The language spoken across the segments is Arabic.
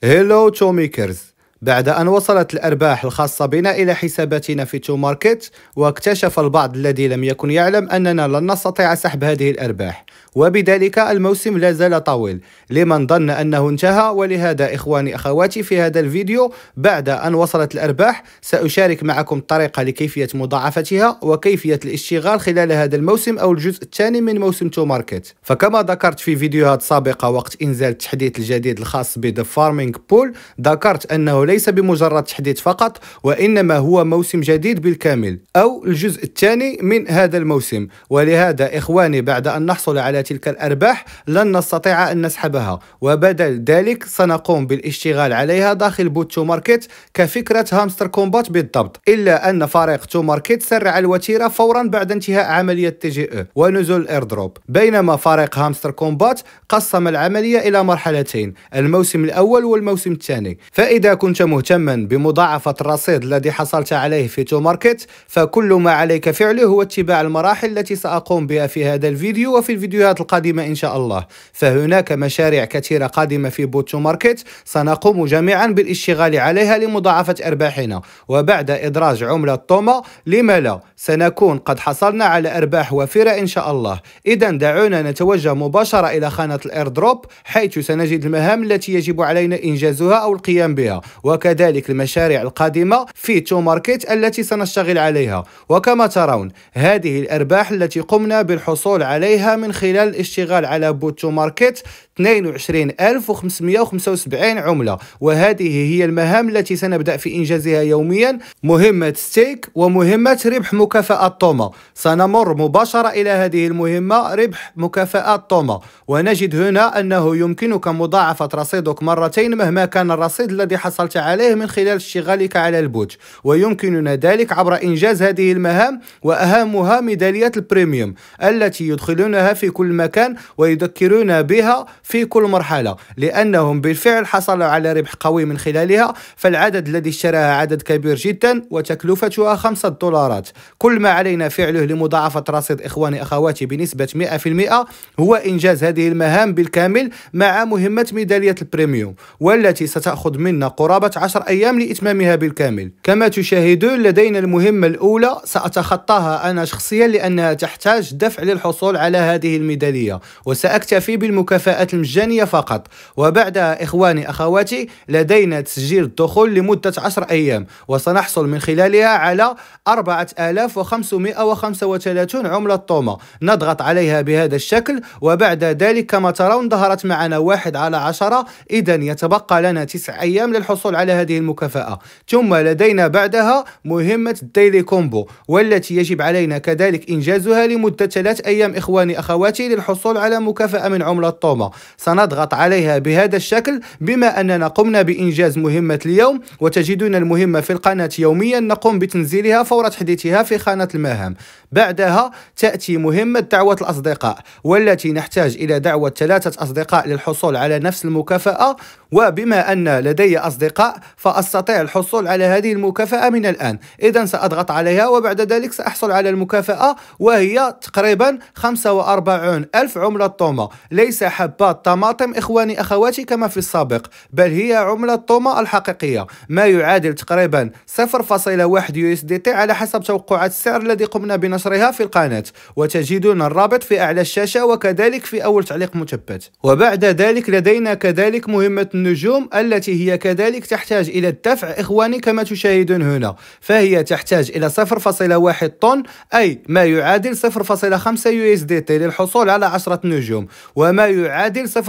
Hello, Chomakers. بعد أن وصلت الأرباح الخاصة بنا إلى حساباتنا في تو ماركت واكتشف البعض الذي لم يكن يعلم أننا لن نستطيع سحب هذه الأرباح وبذلك الموسم لا زال طويل لمن ظن أنه انتهى ولهذا إخواني أخواتي في هذا الفيديو بعد أن وصلت الأرباح سأشارك معكم الطريقة لكيفية مضاعفتها وكيفية الاشتغال خلال هذا الموسم أو الجزء الثاني من موسم تو ماركت فكما ذكرت في فيديوهات سابقة وقت إنزال التحديث الجديد الخاص The Farming بول ذكرت أنه وليس بمجرد تحديث فقط وإنما هو موسم جديد بالكامل أو الجزء الثاني من هذا الموسم ولهذا إخواني بعد أن نحصل على تلك الأرباح لن نستطيع أن نسحبها وبدل ذلك سنقوم بالاشتغال عليها داخل بوت تو ماركت كفكرة هامستر كومبات بالضبط إلا أن فريق تو ماركت سرع الوتيرة فورا بعد انتهاء عملية تي جي او ونزول ايردروب بينما فريق هامستر كومبات قسم العملية إلى مرحلتين الموسم الأول والموسم الثاني فإذا كنت كنت مهتما بمضاعفة الرصيد الذي حصلت عليه في تو ماركت فكل ما عليك فعله هو اتباع المراحل التي سأقوم بها في هذا الفيديو وفي الفيديوهات القادمة إن شاء الله فهناك مشاريع كثيرة قادمة في بوت تو ماركت سنقوم جميعا بالاشتغال عليها لمضاعفة أرباحنا وبعد إدراج عملة طوما لما لا سنكون قد حصلنا على أرباح وفرة إن شاء الله إذا دعونا نتوجه مباشرة إلى خانة الإيردروب حيث سنجد المهام التي يجب علينا إنجازها أو القيام بها وكذلك المشاريع القادمة في تو ماركت التي سنشتغل عليها وكما ترون هذه الأرباح التي قمنا بالحصول عليها من خلال الاشتغال على بوت تو ماركت 22575 عملة وهذه هي المهام التي سنبدأ في إنجازها يوميا مهمة ستيك ومهمة ربح مكافأة طوما سنمر مباشرة إلى هذه المهمة ربح مكافأة طوما ونجد هنا أنه يمكنك مضاعفة رصيدك مرتين مهما كان الرصيد الذي حصلت عليه من خلال اشتغالك على البوت ويمكننا ذلك عبر إنجاز هذه المهام وأهمها ميدالية البريميوم التي يدخلونها في كل مكان ويذكرون بها في كل مرحلة لأنهم بالفعل حصلوا على ربح قوي من خلالها فالعدد الذي اشتراها عدد كبير جدا وتكلفتها 5 دولارات كل ما علينا فعله لمضاعفة رصيد إخواني أخواتي بنسبة 100% هو إنجاز هذه المهام بالكامل مع مهمة ميدالية البريميوم والتي ستأخذ منا قرابة 10 أيام لإتمامها بالكامل كما تشاهدون لدينا المهمة الأولى سأتخطاها أنا شخصيا لأنها تحتاج دفع للحصول على هذه الميدالية وسأكتفي بالمكافآت مجانية فقط وبعدها إخواني أخواتي لدينا تسجيل الدخول لمدة 10 أيام وسنحصل من خلالها على 4535 عملة طومة نضغط عليها بهذا الشكل وبعد ذلك كما ترون ظهرت معنا واحد على عشرة إذا يتبقى لنا تسع أيام للحصول على هذه المكافأة ثم لدينا بعدها مهمة الديلي كومبو والتي يجب علينا كذلك إنجازها لمدة ثلاث أيام إخواني أخواتي للحصول على مكافأة من عملة طومة سنضغط عليها بهذا الشكل بما أننا قمنا بإنجاز مهمة اليوم وتجدون المهمة في القناة يوميا نقوم بتنزيلها فور تحديثها في خانة المهام بعدها تأتي مهمة دعوة الأصدقاء والتي نحتاج إلى دعوة ثلاثة أصدقاء للحصول على نفس المكافأة وبما أن لدي أصدقاء فأستطيع الحصول على هذه المكافأة من الآن إذا سأضغط عليها وبعد ذلك سأحصل على المكافأة وهي تقريبا 45 ألف عملة طومة ليس حبات طماطم إخواني أخواتي كما في السابق بل هي عملة طومة الحقيقية ما يعادل تقريبا 0.1 يو اس دي تي على حسب توقعات السعر الذي قمنا بنشرها في القناة وتجدون الرابط في أعلى الشاشة وكذلك في أول تعليق مثبت وبعد ذلك لدينا كذلك مهمة النجوم التي هي كذلك تحتاج إلى الدفع إخواني كما تشاهدون هنا فهي تحتاج إلى 0.1 طن أي ما يعادل 0.5 يو اس دي تي للحصول على 10 نجوم وما يعادل 0.1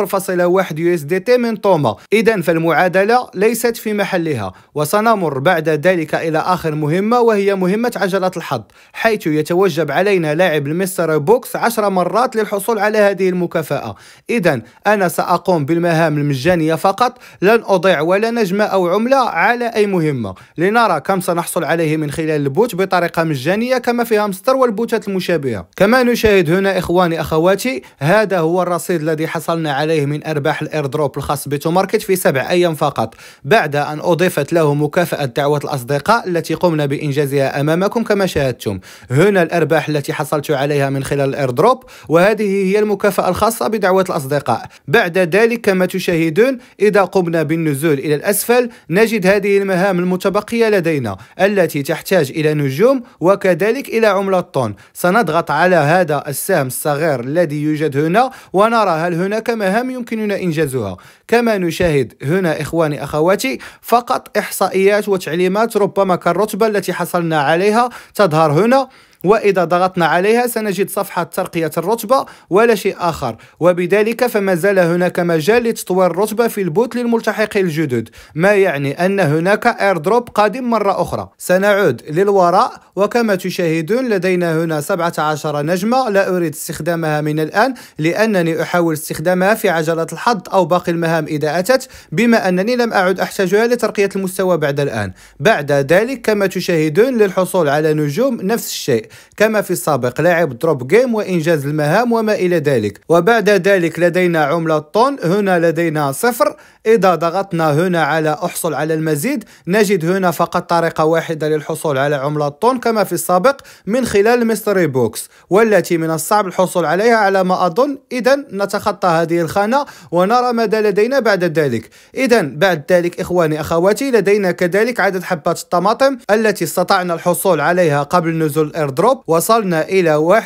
يو اس دي تي من طومة إذا فالمعادلة ليست في محلها وسنمر بعد ذلك إلى آخر مهمة وهي مهمة عجلة الحظ حيث يتوجب علينا لاعب المستر بوكس 10 مرات للحصول على هذه المكافأة إذا أنا سأقوم بالمهام المجانية فقط فقط لن أضيع ولا نجمة أو عملة على أي مهمة لنرى كم سنحصل عليه من خلال البوت بطريقة مجانية كما فيها هامستر والبوتات المشابهة كما نشاهد هنا إخواني أخواتي هذا هو الرصيد الذي حصلنا عليه من أرباح الإيردروب الخاص بتو ماركت في سبع أيام فقط بعد أن أضيفت له مكافأة دعوة الأصدقاء التي قمنا بإنجازها أمامكم كما شاهدتم هنا الأرباح التي حصلت عليها من خلال الإيردروب وهذه هي المكافأة الخاصة بدعوة الأصدقاء بعد ذلك كما تشاهدون إذا قمنا بالنزول إلى الأسفل نجد هذه المهام المتبقية لدينا التي تحتاج إلى نجوم وكذلك إلى عملة طن سنضغط على هذا السهم الصغير الذي يوجد هنا ونرى هل هناك مهام يمكننا إنجازها كما نشاهد هنا إخواني أخواتي فقط إحصائيات وتعليمات ربما كالرتبة التي حصلنا عليها تظهر هنا وإذا ضغطنا عليها سنجد صفحة ترقية الرتبة ولا شيء آخر وبذلك فما زال هناك مجال لتطوير الرتبة في البوت للملتحقين الجدد ما يعني أن هناك ايردروب قادم مرة أخرى سنعود للوراء وكما تشاهدون لدينا هنا 17 نجمة لا أريد استخدامها من الآن لأنني أحاول استخدامها في عجلة الحظ أو باقي المهام إذا أتت بما أنني لم أعد أحتاجها لترقية المستوى بعد الآن بعد ذلك كما تشاهدون للحصول على نجوم نفس الشيء كما في السابق لاعب دروب جيم وإنجاز المهام وما إلى ذلك وبعد ذلك لدينا عملة طون هنا لدينا صفر إذا ضغطنا هنا على أحصل على المزيد نجد هنا فقط طريقة واحدة للحصول على عملة طون كما في السابق من خلال ميستري بوكس والتي من الصعب الحصول عليها على ما أظن إذا نتخطى هذه الخانة ونرى ماذا لدينا بعد ذلك إذا بعد ذلك إخواني أخواتي لدينا كذلك عدد حبات الطماطم التي استطعنا الحصول عليها قبل نزول الإرض دروب وصلنا إلى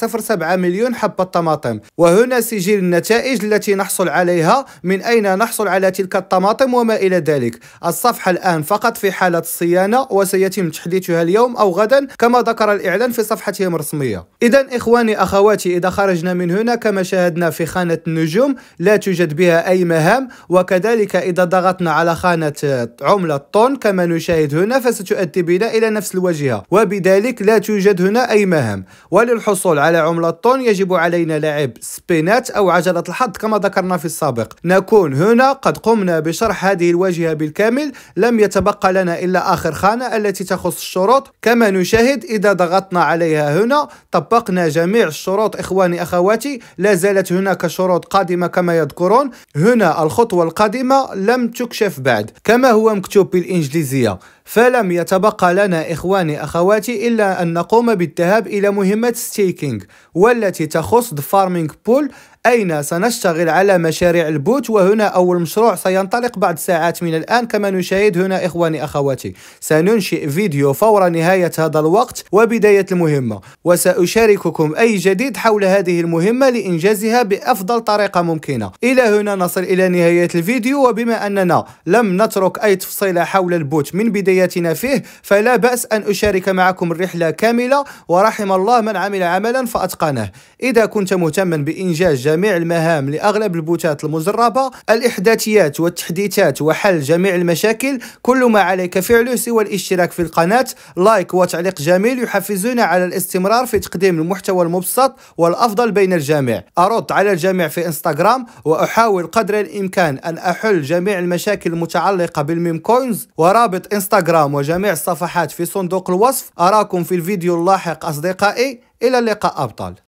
1.07 مليون حبة طماطم وهنا سجل النتائج التي نحصل عليها من أين نحصل على تلك الطماطم وما إلى ذلك الصفحة الآن فقط في حالة الصيانة وسيتم تحديثها اليوم أو غدا كما ذكر الإعلان في صفحتهم الرسمية إذا إخواني أخواتي إذا خرجنا من هنا كما شاهدنا في خانة النجوم لا توجد بها أي مهام وكذلك إذا ضغطنا على خانة عملة الطن كما نشاهد هنا فستؤدي بنا إلى نفس الواجهة وبذلك لا توجد يوجد هنا أي مهام وللحصول على عملة طون يجب علينا لعب سبينات أو عجلة الحظ كما ذكرنا في السابق نكون هنا قد قمنا بشرح هذه الواجهة بالكامل لم يتبقى لنا إلا آخر خانة التي تخص الشروط كما نشاهد إذا ضغطنا عليها هنا طبقنا جميع الشروط إخواني أخواتي لا زالت هناك شروط قادمة كما يذكرون هنا الخطوة القادمة لم تكشف بعد كما هو مكتوب بالإنجليزية فلم يتبقى لنا إخواني أخواتي إلا أن نقوم بالذهاب إلى مهمة ستيكينغ والتي تخص فارمينج بول أين سنشتغل على مشاريع البوت وهنا أول مشروع سينطلق بعد ساعات من الآن كما نشاهد هنا إخواني أخواتي سننشئ فيديو فور نهاية هذا الوقت وبداية المهمة وسأشارككم أي جديد حول هذه المهمة لإنجازها بأفضل طريقة ممكنة إلى هنا نصل إلى نهاية الفيديو وبما أننا لم نترك أي تفصيلة حول البوت من بدايتنا فيه فلا بأس أن أشارك معكم الرحلة كاملة ورحم الله من عمل عملا فأتقنه إذا كنت مهتما بإنجاز جميع المهام لأغلب البوتات المزربه الإحداثيات والتحديثات وحل جميع المشاكل كل ما عليك فعله سوى الاشتراك في القناة لايك وتعليق جميل يحفزنا على الاستمرار في تقديم المحتوى المبسط والأفضل بين الجميع أرد على الجميع في إنستغرام وأحاول قدر الإمكان أن أحل جميع المشاكل المتعلقة بالميم كوينز ورابط إنستغرام وجميع الصفحات في صندوق الوصف أراكم في الفيديو اللاحق أصدقائي إلى اللقاء أبطال